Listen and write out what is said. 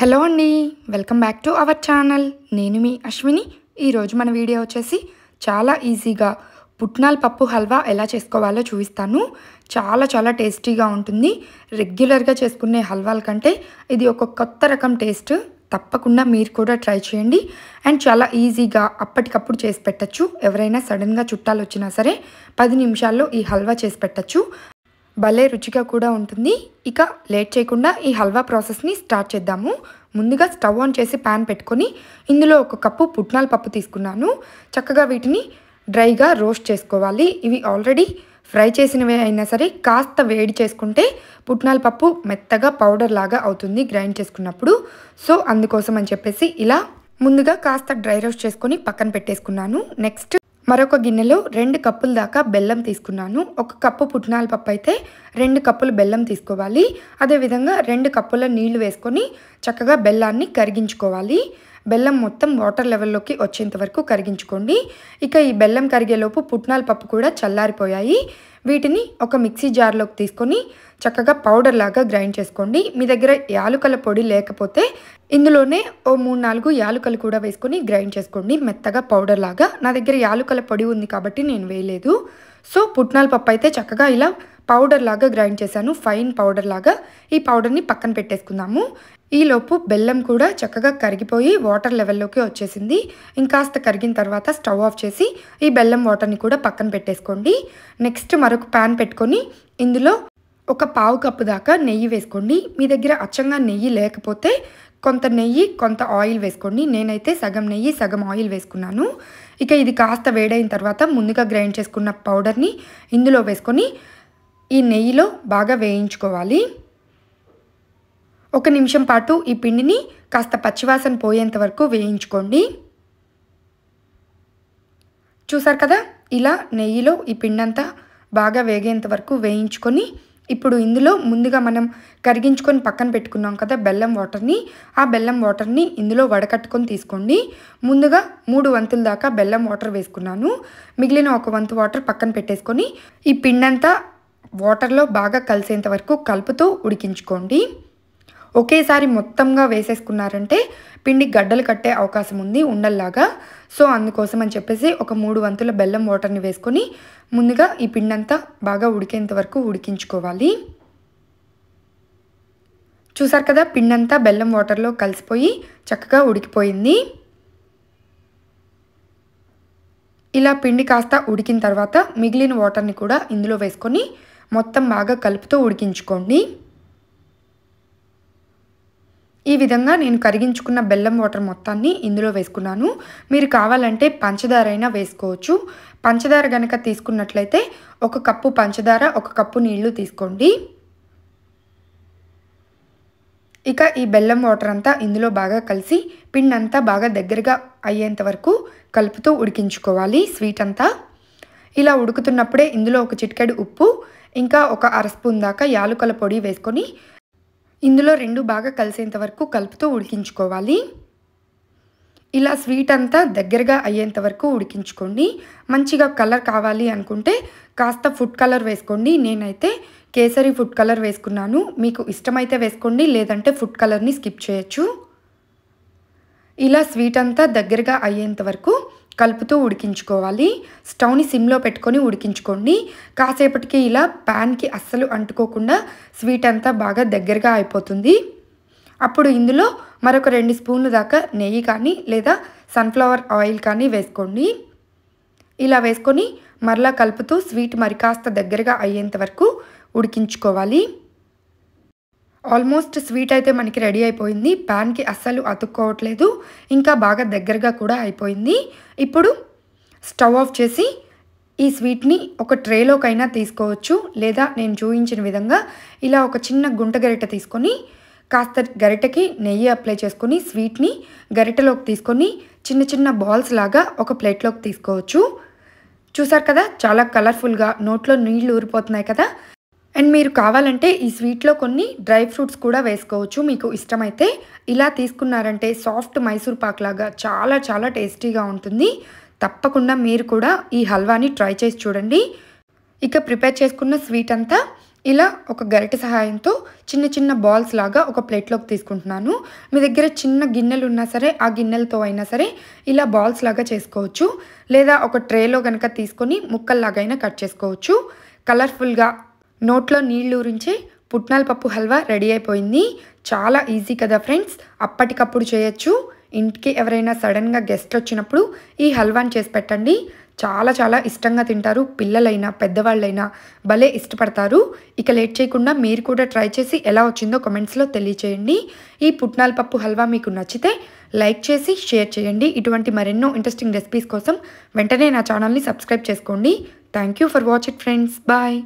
hello అండి welcome back to our channel నేను మీ అశ్విని ఈరోజు మన వీడియో వచ్చేసి చాలా ఈజీగా పుట్నాల పప్పు హల్వా ఎలా చేసుకోవాలో చూపిస్తాను చాలా చాలా టేస్టీగా ఉంటుంది రెగ్యులర్గా చేసుకునే హల్వాల కంటే ఇది ఒక కొత్త రకం టేస్ట్ తప్పకుండా మీరు కూడా ట్రై చేయండి అండ్ చాలా ఈజీగా అప్పటికప్పుడు చేసి పెట్టచ్చు ఎవరైనా సడన్గా చుట్టాలు వచ్చినా సరే పది నిమిషాల్లో ఈ హల్వా చేసి పెట్టచ్చు భలే రుచిగా కూడా ఉంటుంది ఇక లేట్ చేయకుండా ఈ హల్వా ప్రాసెస్ని స్టార్ట్ చేద్దాము ముందుగా స్టవ్ ఆన్ చేసి ప్యాన్ పెట్టుకొని ఇందులో ఒక కప్పు పుట్నాల పప్పు తీసుకున్నాను చక్కగా వీటిని డ్రైగా రోస్ట్ చేసుకోవాలి ఇవి ఆల్రెడీ ఫ్రై చేసినవి అయినా సరే కాస్త వేడి చేసుకుంటే పుట్నాల పప్పు మెత్తగా పౌడర్ లాగా అవుతుంది గ్రైండ్ చేసుకున్నప్పుడు సో అందుకోసం అని చెప్పేసి ఇలా ముందుగా కాస్త డ్రై రోస్ట్ చేసుకొని పక్కన పెట్టేసుకున్నాను నెక్స్ట్ మరొక గిన్నెలో రెండు కప్పుల దాకా బెల్లం తీసుకున్నాను ఒక కప్పు పుట్నాల పప్పు అయితే రెండు కప్పులు బెల్లం తీసుకోవాలి అదేవిధంగా రెండు కప్పుల నీళ్లు వేసుకొని చక్కగా బెల్లాన్ని కరిగించుకోవాలి బెల్లం మొత్తం వాటర్ లెవెల్లోకి వచ్చేంత వరకు కరిగించుకోండి ఇక ఈ బెల్లం కరిగేలోపు పుట్నాల పప్పు కూడా చల్లారిపోయాయి వీటిని ఒక మిక్సీ జార్లోకి తీసుకొని చక్కగా పౌడర్ లాగా గ్రైండ్ చేసుకోండి మీ దగ్గర యాలుకల పొడి లేకపోతే ఇందులోనే ఓ మూడు నాలుగు యాలుకలు కూడా వేసుకొని గ్రైండ్ చేసుకోండి మెత్తగా పౌడర్ లాగా నా దగ్గర యాలుకల పొడి ఉంది కాబట్టి నేను వేయలేదు సో పుట్నాల పప్పు అయితే చక్కగా ఇలా పౌడర్ లాగా గ్రైండ్ చేశాను ఫైన్ పౌడర్ లాగా ఈ పౌడర్ని పక్కన పెట్టేసుకుందాము ఈలోపు బెల్లం కూడా చక్కగా కరిగిపోయి వాటర్ లెవెల్లోకి వచ్చేసింది ఇంకాస్త కరిగిన తర్వాత స్టవ్ ఆఫ్ చేసి ఈ బెల్లం వాటర్ని కూడా పక్కన పెట్టేసుకోండి నెక్స్ట్ మరొక ప్యాన్ పెట్టుకొని ఇందులో ఒక పావు కప్పు దాకా నెయ్యి వేసుకోండి మీ దగ్గర అచ్చంగా నెయ్యి లేకపోతే కొంత నెయ్యి కొంత ఆయిల్ వేసుకోండి నేనైతే సగం నెయ్యి సగం ఆయిల్ వేసుకున్నాను ఇక ఇది కాస్త వేడైన తర్వాత ముందుగా గ్రైండ్ చేసుకున్న పౌడర్ని ఇందులో వేసుకొని ఈ నెయ్యిలో బాగా వేయించుకోవాలి ఒక నిమిషం పాటు ఈ పిండిని కాస్త పచ్చివాసన పోయేంత వరకు వేయించుకోండి చూసారు కదా ఇలా నెయ్యిలో ఈ పిండంతా బాగా వేగేంత వరకు వేయించుకొని ఇప్పుడు ఇందులో ముందుగా మనం కరిగించుకొని పక్కన పెట్టుకున్నాం కదా బెల్లం వాటర్ని ఆ బెల్లం వాటర్ని ఇందులో వడకట్టుకొని తీసుకోండి ముందుగా మూడు వంతుల దాకా బెల్లం వాటర్ వేసుకున్నాను మిగిలిన ఒక వంతు వాటర్ పక్కన పెట్టేసుకొని ఈ పిండంతా వాటర్లో బాగా కలిసేంత వరకు కలుపుతూ ఉడికించుకోండి ఒకేసారి మొత్తంగా వేసేసుకున్నారంటే పిండి గడ్డలు కట్టే అవకాశం ఉంది ఉండల్లాగా సో అందుకోసం అని చెప్పేసి ఒక మూడు వంతుల బెల్లం వాటర్ని వేసుకొని ముందుగా ఈ పిండి అంతా బాగా ఉడికేంత వరకు ఉడికించుకోవాలి చూసారు కదా పిండి అంతా బెల్లం వాటర్లో కలిసిపోయి చక్కగా ఉడికిపోయింది ఇలా పిండి కాస్త ఉడికిన తర్వాత మిగిలిన వాటర్ని కూడా ఇందులో వేసుకొని మొత్తం బాగా కలుపుతూ ఉడికించుకోండి ఈ విధంగా నేను కరిగించుకున్న బెల్లం వాటర్ మొత్తాన్ని ఇందులో వేసుకున్నాను మీరు కావాలంటే పంచదార అయినా వేసుకోవచ్చు పంచదార కనుక తీసుకున్నట్లయితే ఒక కప్పు పంచదార ఒక కప్పు నీళ్లు తీసుకోండి ఇక ఈ బెల్లం వాటర్ అంతా ఇందులో బాగా కలిసి పిండి అంతా బాగా దగ్గరగా అయ్యేంత వరకు కలుపుతూ ఉడికించుకోవాలి స్వీట్ అంతా ఇలా ఉడుకుతున్నప్పుడే ఇందులో ఒక చిటికెడు ఉప్పు ఇంకా ఒక అర స్పూన్ దాకా యాలుకల పొడి వేసుకొని ఇందులో రెండు బాగా కలిసేంత వరకు కలుపుతూ ఉడికించుకోవాలి ఇలా స్వీట్ అంతా దగ్గరగా అయ్యేంత వరకు ఉడికించుకోండి మంచిగా కలర్ కావాలి అనుకుంటే కాస్త ఫుడ్ కలర్ వేసుకోండి నేనైతే కేసరి ఫుడ్ కలర్ వేసుకున్నాను మీకు ఇష్టమైతే వేసుకోండి లేదంటే ఫుడ్ కలర్ని స్కిప్ చేయొచ్చు ఇలా స్వీట్ అంతా దగ్గరగా అయ్యేంత వరకు కలుపుతూ ఉడికించుకోవాలి స్టవ్ని సిమ్లో పెట్టుకొని ఉడికించుకోండి కాసేపటికి ఇలా ప్యాన్కి అస్సలు అంటుకోకుండా స్వీట్ అంతా బాగా దగ్గరగా అయిపోతుంది అప్పుడు ఇందులో మరొక రెండు స్పూన్లు దాకా నెయ్యి కానీ లేదా సన్ఫ్లవర్ ఆయిల్ కానీ వేసుకోండి ఇలా వేసుకొని మరలా కలుపుతూ స్వీట్ మరి కాస్త దగ్గరగా అయ్యేంత వరకు ఉడికించుకోవాలి ఆల్మోస్ట్ స్వీట్ అయితే మనకి రెడీ అయిపోయింది ప్యాన్కి అస్సలు అతుక్కోవట్లేదు ఇంకా బాగా దగ్గరగా కూడా అయిపోయింది ఇప్పుడు స్టవ్ ఆఫ్ చేసి ఈ స్వీట్ని ఒక ట్రేలోకైనా తీసుకోవచ్చు లేదా నేను చూపించిన విధంగా ఇలా ఒక చిన్న గుంట గరిట తీసుకొని కాస్త గరిటకి నెయ్యి అప్లై చేసుకొని స్వీట్ని గరిటలోకి తీసుకొని చిన్న చిన్న బాల్స్ లాగా ఒక ప్లేట్లోకి తీసుకోవచ్చు చూసారు కదా చాలా కలర్ఫుల్గా నోట్లో నీళ్ళు ఊరిపోతున్నాయి కదా అండ్ మీరు కావాలంటే ఈ స్వీట్లో కొన్ని డ్రై ఫ్రూట్స్ కూడా వేసుకోవచ్చు మీకు ఇష్టమైతే ఇలా తీసుకున్నారంటే సాఫ్ట్ మైసూర్ పాక్ లాగా చాలా చాలా టేస్టీగా ఉంటుంది తప్పకుండా మీరు కూడా ఈ హల్వాని ట్రై చేసి చూడండి ఇక ప్రిపేర్ చేసుకున్న స్వీట్ అంతా ఇలా ఒక గరిట సహాయంతో చిన్న చిన్న బాల్స్ లాగా ఒక ప్లేట్లోకి తీసుకుంటున్నాను మీ దగ్గర చిన్న గిన్నెలు ఉన్నా సరే ఆ గిన్నెలతో అయినా సరే ఇలా బాల్స్ లాగా చేసుకోవచ్చు లేదా ఒక ట్రేలో కనుక తీసుకొని ముక్కల్లాగైనా కట్ చేసుకోవచ్చు కలర్ఫుల్గా నోట్లో నీళ్లు ఊరించి పుట్నాల పప్పు హల్వా రెడీ అయిపోయింది చాలా ఈజీ కదా ఫ్రెండ్స్ అప్పటికప్పుడు చేయొచ్చు ఇంటికి ఎవరైనా సడన్గా గెస్ట్ వచ్చినప్పుడు ఈ హల్వాని చేసి పెట్టండి చాలా చాలా ఇష్టంగా తింటారు పిల్లలైనా పెద్దవాళ్ళైనా భలే ఇష్టపడతారు ఇక లేట్ చేయకుండా మీరు కూడా ట్రై చేసి ఎలా వచ్చిందో కమెంట్స్లో తెలియచేయండి ఈ పుట్నాల పప్పు హల్వా మీకు నచ్చితే లైక్ చేసి షేర్ చేయండి ఇటువంటి మరెన్నో ఇంట్రెస్టింగ్ రెసిపీస్ కోసం వెంటనే నా ఛానల్ని సబ్స్క్రైబ్ చేసుకోండి thank for watch it friends bye